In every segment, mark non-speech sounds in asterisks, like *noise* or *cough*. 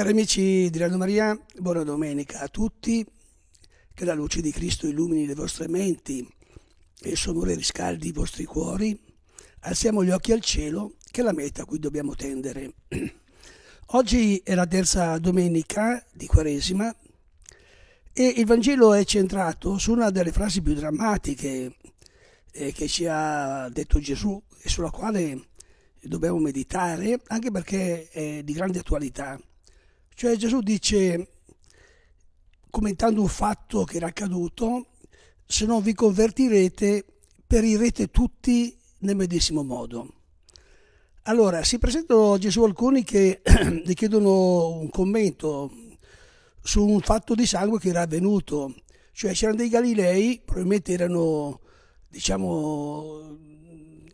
Cari amici di Radio Maria, buona domenica a tutti, che la luce di Cristo illumini le vostre menti e il suo amore riscaldi i vostri cuori. Alziamo gli occhi al cielo, che è la meta a cui dobbiamo tendere. *clears throat* Oggi è la terza domenica di Quaresima e il Vangelo è centrato su una delle frasi più drammatiche eh, che ci ha detto Gesù e sulla quale dobbiamo meditare, anche perché è di grande attualità cioè Gesù dice, commentando un fatto che era accaduto, se non vi convertirete, perirete tutti nel medesimo modo. Allora, si presentano a Gesù alcuni che gli *clears throat* chiedono un commento su un fatto di sangue che era avvenuto. Cioè c'erano dei Galilei, probabilmente erano, diciamo,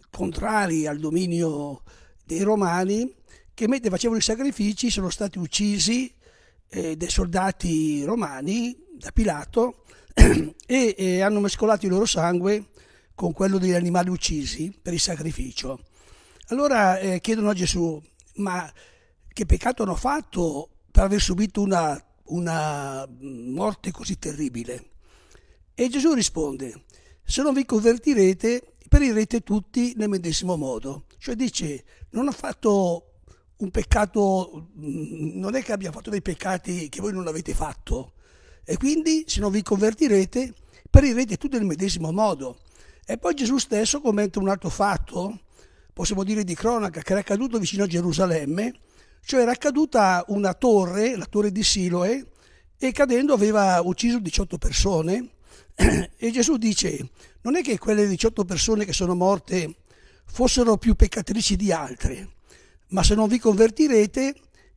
contrari al dominio dei Romani che mentre facevano i sacrifici sono stati uccisi eh, dei soldati romani da Pilato *clears throat* e, e hanno mescolato il loro sangue con quello degli animali uccisi per il sacrificio. Allora eh, chiedono a Gesù, ma che peccato hanno fatto per aver subito una, una morte così terribile? E Gesù risponde, se non vi convertirete, perirete tutti nel medesimo modo. Cioè dice, non ho fatto un peccato, mm, non è che abbia fatto dei peccati che voi non avete fatto. E quindi se non vi convertirete, perirete tutti nel medesimo modo. E poi Gesù stesso commenta un altro fatto, possiamo dire di cronaca, che era accaduto vicino a Gerusalemme, cioè era caduta una torre, la torre di Siloe, e cadendo aveva ucciso 18 persone. *clears throat* E Gesù dice, non è che quelle 18 persone che sono morte fossero più peccatrici di altre, ma se non vi convertirete,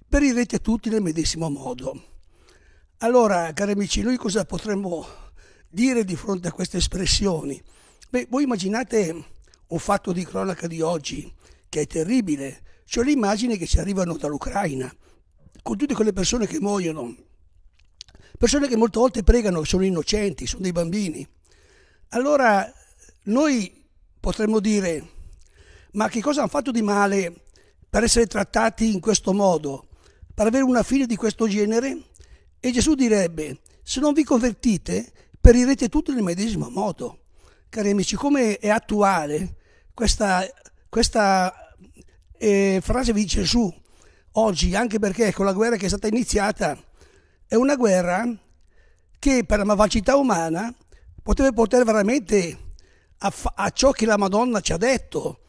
perirete tutti nel medesimo modo. Allora, cari amici, noi cosa potremmo dire di fronte a queste espressioni? Beh, voi immaginate un fatto di cronaca di oggi che è terribile, cioè le immagini che ci arrivano dall'Ucraina, con tutte quelle persone che muoiono, persone che molte volte pregano, sono innocenti, sono dei bambini. Allora noi potremmo dire, ma che cosa hanno fatto di male per essere trattati in questo modo, per avere una fine di questo genere? E Gesù direbbe, se non vi convertite, perirete tutti nel medesimo modo. Cari amici, come è attuale questa, questa eh, frase di Gesù oggi, anche perché con la guerra che è stata iniziata, è una guerra che per la malvagità umana poteva portare veramente a, a ciò che la Madonna ci ha detto,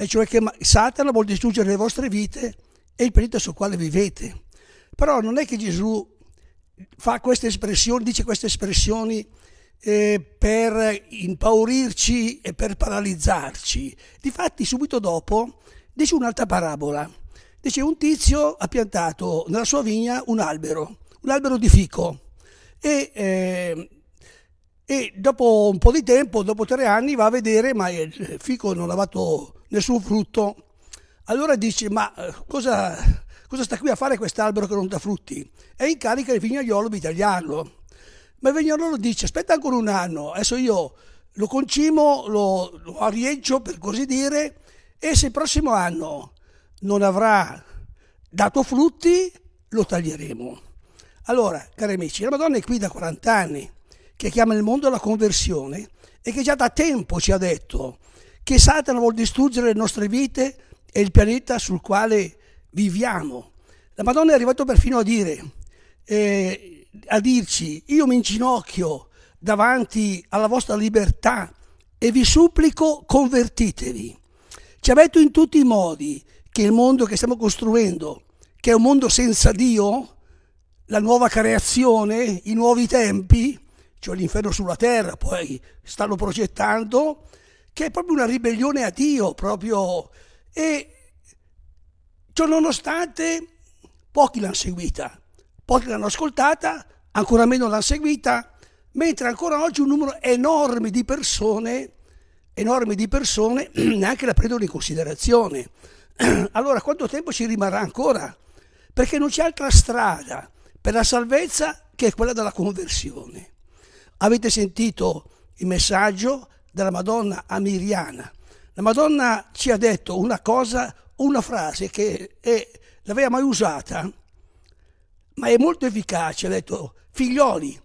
e cioè che Satana vuole distruggere le vostre vite e il periodo sul quale vivete. Però non è che Gesù fa queste espressioni, dice queste espressioni eh, per impaurirci e per paralizzarci. Difatti, subito dopo dice un'altra parabola. Dice un tizio ha piantato nella sua vigna un albero, un albero di fico, e eh, e dopo un po' di tempo, dopo tre anni, va a vedere, ma il fico non ha dato nessun frutto. Allora dice, ma eh, cosa, cosa sta qui a fare quest'albero che non dà frutti? E incarica il vignaiolo di tagliarlo. Ma il vignaiolo dice, aspetta ancora un anno, adesso io lo concimo, lo, lo arieggio per così dire, e se il prossimo anno non avrà dato frutti, lo taglieremo. Allora, cari amici, la Madonna è qui da 40 anni che chiama il mondo alla conversione e che già da tempo ci ha detto che Satana vuol distruggere le nostre vite e il pianeta sul quale viviamo. La Madonna è arrivata perfino a dire, eh, a dirci, io mi inginocchio davanti alla vostra libertà e vi supplico convertitevi. Ci ha detto in tutti i modi che il mondo che stiamo costruendo, che è un mondo senza Dio, la nuova creazione, i nuovi tempi, cioè l'inferno sulla terra, poi stanno progettando, che è proprio una ribellione a Dio, proprio... E ciononostante pochi l'hanno seguita, pochi l'hanno ascoltata, ancora meno l'hanno seguita, mentre ancora oggi un numero enorme di persone, enorme di persone, *clears throat* neanche la prendono in considerazione. *clears throat* Allora quanto tempo ci rimarrà ancora? Perché non c'è altra strada per la salvezza che è quella della conversione. Avete sentito il messaggio della Madonna a Miriana. La Madonna ci ha detto una cosa, una frase che è, l'aveva mai usata, ma è molto efficace. Ha detto, figlioli,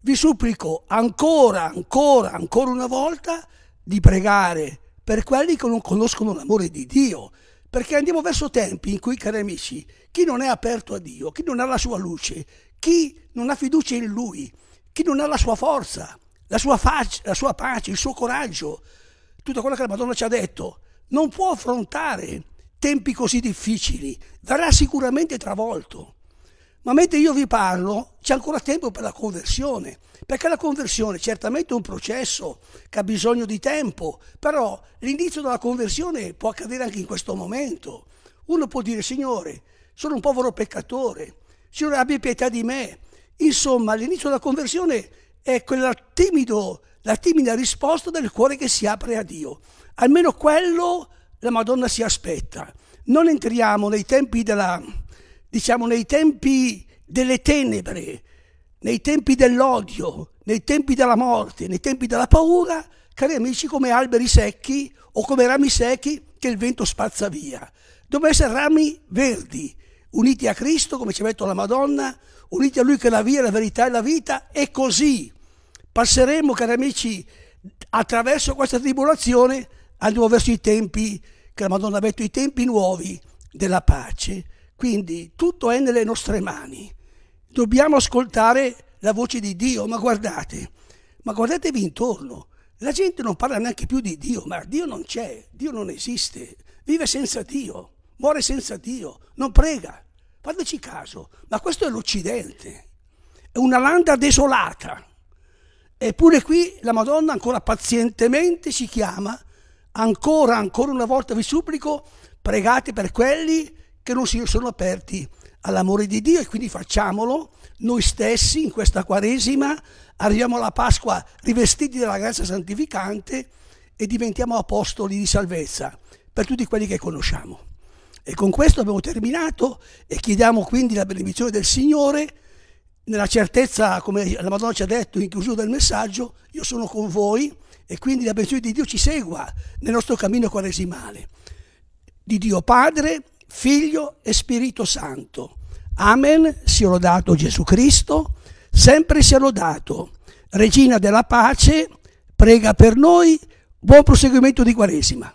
vi supplico ancora, ancora, ancora una volta di pregare per quelli che non conoscono l'amore di Dio, perché andiamo verso tempi in cui, cari amici, chi non è aperto a Dio, chi non ha la sua luce, chi non ha fiducia in Lui, chi non ha la sua forza, la sua, faccia, la sua pace, il suo coraggio, tutto quello che la Madonna ci ha detto, non può affrontare tempi così difficili, verrà sicuramente travolto. Ma mentre io vi parlo, c'è ancora tempo per la conversione, perché la conversione è certamente è un processo che ha bisogno di tempo, però l'inizio della conversione può accadere anche in questo momento. Uno può dire, Signore, sono un povero peccatore, Signore, abbi pietà di me, Insomma, l'inizio della conversione è quella timido, la timida risposta del cuore che si apre a Dio. Almeno quello la Madonna si aspetta. Non entriamo nei tempi, della, diciamo, nei tempi delle tenebre, nei tempi dell'odio, nei tempi della morte, nei tempi della paura, cari amici, come alberi secchi o come rami secchi che il vento spazza via. Dove essere rami verdi, uniti a Cristo, come ci ha detto la Madonna, uniti a Lui che è la via, la verità e la vita, e così passeremo, cari amici, attraverso questa tribolazione, andiamo verso i tempi che la Madonna ha detto, i tempi nuovi della pace. Quindi tutto è nelle nostre mani. Dobbiamo ascoltare la voce di Dio, ma guardate, ma guardatevi intorno. La gente non parla neanche più di Dio, ma Dio non c'è, Dio non esiste, vive senza Dio muore senza Dio, non prega. Fateci caso, ma questo è l'Occidente, è una landa desolata. Eppure qui la Madonna ancora pazientemente ci chiama, ancora, ancora una volta vi supplico, pregate per quelli che non si sono aperti all'amore di Dio e quindi facciamolo noi stessi in questa Quaresima, arriviamo alla Pasqua rivestiti della grazia santificante e diventiamo apostoli di salvezza per tutti quelli che conosciamo. E con questo abbiamo terminato e chiediamo quindi la benedizione del Signore nella certezza, come la Madonna ci ha detto in chiusura del messaggio, io sono con voi e quindi la benedizione di Dio ci segua nel nostro cammino quaresimale. Di Dio Padre, Figlio e Spirito Santo. Amen, sia lodato Gesù Cristo, sempre sia lodato. Regina della pace, prega per noi, buon proseguimento di Quaresima.